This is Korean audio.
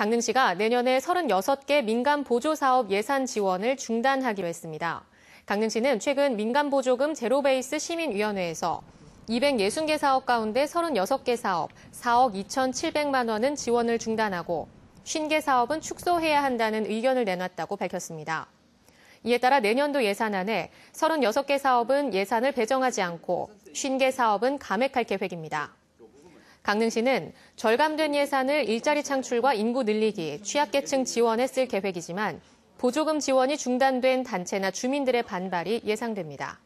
강릉시가 내년에 36개 민간 보조 사업 예산 지원을 중단하기로 했습니다. 강릉시는 최근 민간 보조금 제로베이스 시민위원회에서 260개 사업 가운데 36개 사업 4억 2,700만 원은 지원을 중단하고 50개 사업은 축소해야 한다는 의견을 내놨다고 밝혔습니다. 이에 따라 내년도 예산안에 36개 사업은 예산을 배정하지 않고 50개 사업은 감액할 계획입니다. 강릉시는 절감된 예산을 일자리 창출과 인구 늘리기, 취약계층 지원에 쓸 계획이지만 보조금 지원이 중단된 단체나 주민들의 반발이 예상됩니다.